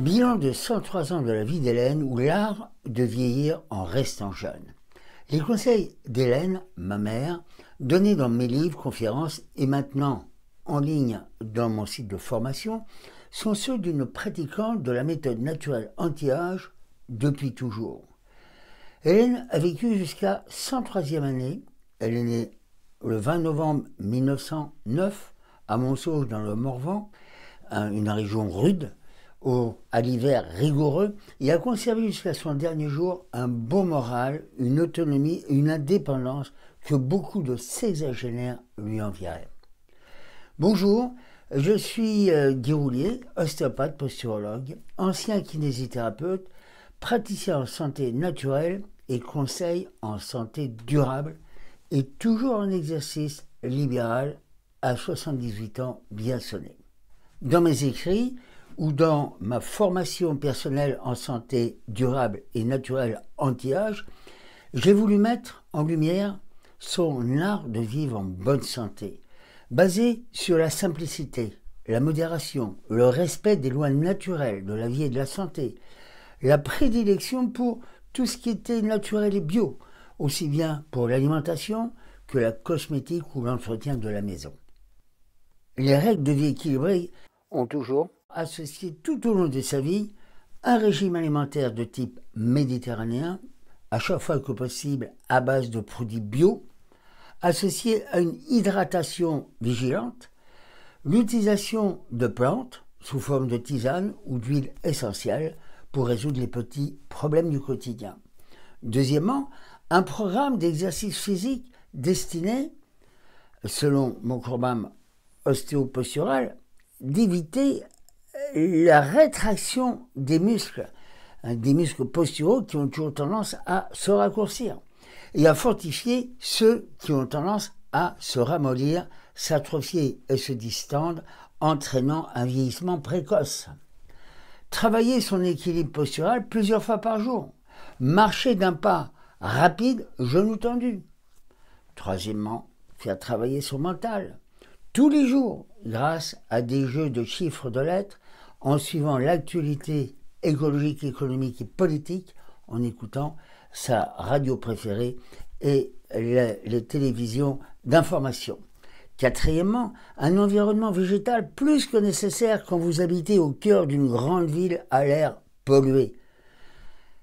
Bilan de 103 ans de la vie d'Hélène ou l'art de vieillir en restant jeune. Les conseils d'Hélène, ma mère, donnés dans mes livres, conférences et maintenant en ligne dans mon site de formation, sont ceux d'une pratiquante de la méthode naturelle anti-âge depuis toujours. Hélène a vécu jusqu'à 103e année. Elle est née le 20 novembre 1909 à Monceau dans le Morvan, une région rude à l'hiver rigoureux et a conservé jusqu'à son dernier jour un bon moral, une autonomie, une indépendance que beaucoup de ses sexagénaires lui enviaient. Bonjour, je suis euh, Guy Roulier, ostéopathe, posturologue, ancien kinésithérapeute, praticien en santé naturelle et conseil en santé durable et toujours en exercice libéral à 78 ans bien sonné. Dans mes écrits, ou dans ma formation personnelle en santé durable et naturelle anti-âge, j'ai voulu mettre en lumière son art de vivre en bonne santé, basé sur la simplicité, la modération, le respect des lois naturelles de la vie et de la santé, la prédilection pour tout ce qui était naturel et bio, aussi bien pour l'alimentation que la cosmétique ou l'entretien de la maison. Les règles de vie équilibrée ont toujours associé tout au long de sa vie un régime alimentaire de type méditerranéen, à chaque fois que possible à base de produits bio, associé à une hydratation vigilante, l'utilisation de plantes sous forme de tisane ou d'huile essentielle pour résoudre les petits problèmes du quotidien. Deuxièmement, un programme d'exercice physique destiné, selon mon programme ostéopostural, d'éviter euh, la rétraction des muscles, hein, des muscles posturaux qui ont toujours tendance à se raccourcir, et à fortifier ceux qui ont tendance à se ramollir, s'atrophier et se distendre, entraînant un vieillissement précoce. Travailler son équilibre postural plusieurs fois par jour. Marcher d'un pas rapide, genou tendu. Troisièmement, faire travailler son mental tous les jours grâce à des jeux de chiffres de lettres, en suivant l'actualité écologique, économique et politique, en écoutant sa radio préférée et les, télévisions d'information. Quatrièmement, un environnement végétal plus que nécessaire quand vous habitez au cœur d'une grande ville à l'air pollué.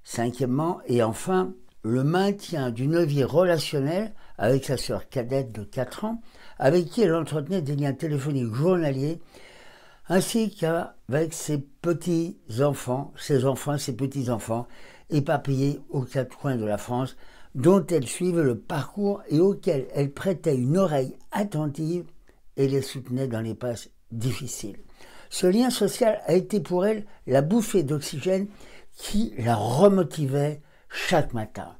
Cinquièmement, et enfin, le maintien d'une vie relationnelle avec sa sœur cadette de 4 ans, avec qui elle entretenait des liens téléphoniques journaliers, ainsi qu'avec ses petits-enfants, ses enfants ses petits-enfants, éparpillés aux quatre coins de la France, dont elle suivait le parcours et auquel elle prêtait une oreille attentive et les soutenait dans les passes difficiles. Ce lien social a été pour elle la bouffée d'oxygène qui la remotivait chaque matin.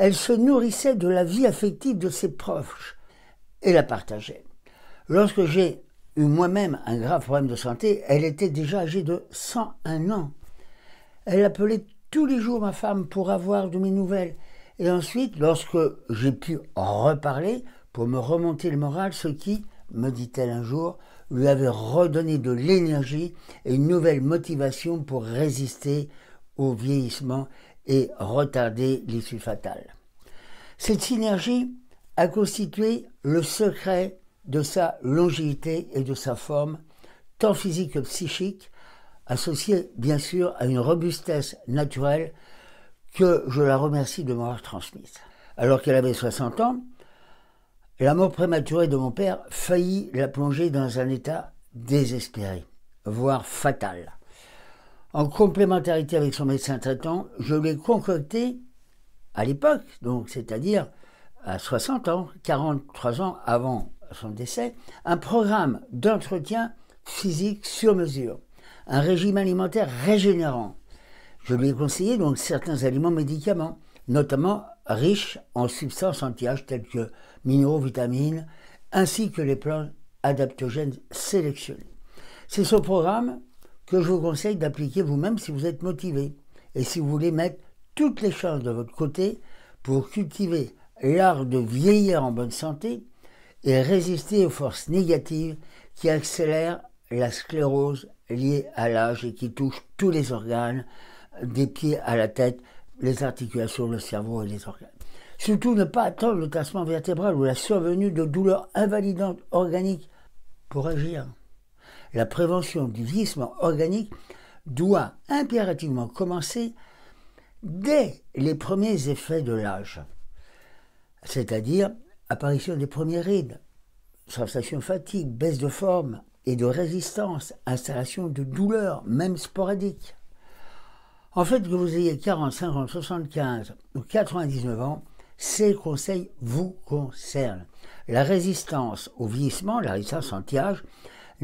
Elle se nourrissait de la vie affective de ses proches et la partageait. Lorsque j'ai eu moi-même un grave problème de santé, elle était déjà âgée de 101 ans. Elle appelait tous les jours ma femme pour avoir de mes nouvelles. Et ensuite, lorsque j'ai pu reparler, pour me remonter le moral, ce qui, me dit-elle un jour, lui avait redonné de l'énergie et une nouvelle motivation pour résister au vieillissement et retarder l'issue fatale. Cette synergie a constitué le secret de sa longévité et de sa forme, tant physique que psychique, associée bien sûr à une robustesse naturelle que je la remercie de m'avoir transmise. Alors qu'elle avait 60 ans, la mort prématurée de mon père faillit la plonger dans un état désespéré, voire fatal en complémentarité avec son médecin traitant, je ai concocté à l'époque, donc c'est-à-dire à 60 ans, 43 ans avant son décès, un programme d'entretien physique sur mesure, un régime alimentaire régénérant. Je lui ai conseillé donc certains aliments médicaments, notamment riches en substances anti-âge telles que minéraux, vitamines, ainsi que les plantes adaptogènes sélectionnées. C'est ce programme que je vous conseille d'appliquer vous-même si vous êtes motivé et si vous voulez mettre toutes les chances de votre côté pour cultiver l'art de vieillir en bonne santé et résister aux forces négatives qui accélèrent la sclérose liée à l'âge et qui touchent tous les organes, des pieds à la tête, les articulations, le cerveau et les organes. Surtout ne pas attendre le tassement vertébral ou la survenue de douleurs invalidantes organiques pour agir la prévention du vieillissement organique doit impérativement commencer dès les premiers effets de l'âge, c'est-à-dire apparition des premiers rides, sensation de fatigue, baisse de forme et de résistance, installation de douleurs, même sporadiques. En fait, que vous ayez 40, 50, 75 ou 99 ans, ces conseils vous concernent. La résistance au vieillissement, la résistance anti-âge,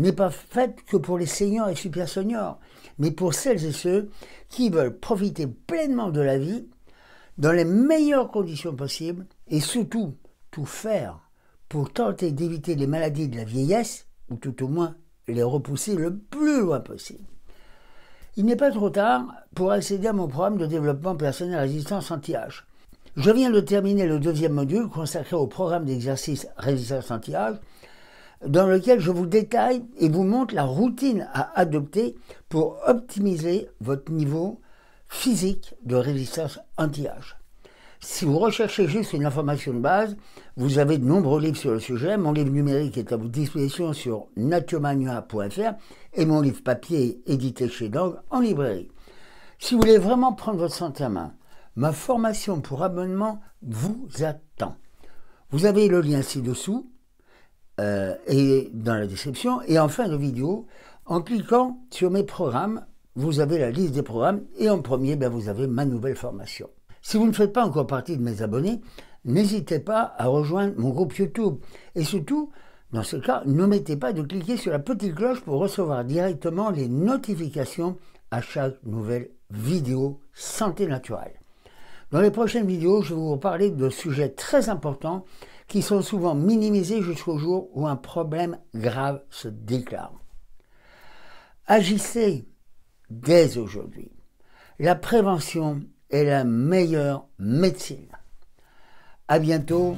n'est pas faite que pour les seniors et super seniors, mais pour celles et ceux qui veulent profiter pleinement de la vie dans les meilleures conditions possibles et surtout tout faire pour tenter d'éviter les maladies de la vieillesse ou tout au moins les repousser le plus loin possible. Il n'est pas trop tard pour accéder à mon programme de développement personnel résistance anti-âge. Je viens de terminer le deuxième module consacré au programme d'exercice résistance anti-âge dans lequel je vous détaille et vous montre la routine à adopter pour optimiser votre niveau physique de résistance anti-âge. Si vous recherchez juste une information de base, vous avez de nombreux livres sur le sujet. Mon livre numérique est à votre disposition sur naturemania.fr et mon livre papier édité chez Dog en librairie. Si vous voulez vraiment prendre votre santé en main, ma formation pour abonnement vous attend. Vous avez le lien ci-dessous euh, et dans la description. Et en fin de vidéo, en cliquant sur mes programmes, vous avez la liste des programmes et en premier, ben, vous avez ma nouvelle formation. Si vous ne faites pas encore partie de mes abonnés, n'hésitez pas à rejoindre mon groupe YouTube. Et surtout, dans ce cas, ne mettez pas de cliquer sur la petite cloche pour recevoir directement les notifications à chaque nouvelle vidéo santé naturelle. Dans les prochaines vidéos, je vais vous parler de sujets très importants qui sont souvent minimisés jusqu'au jour où un problème grave se déclare. Agissez dès aujourd'hui. La prévention est la meilleure médecine. À bientôt.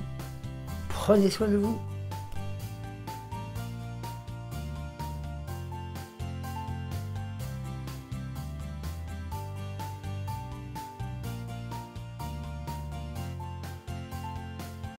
Prenez soin de vous.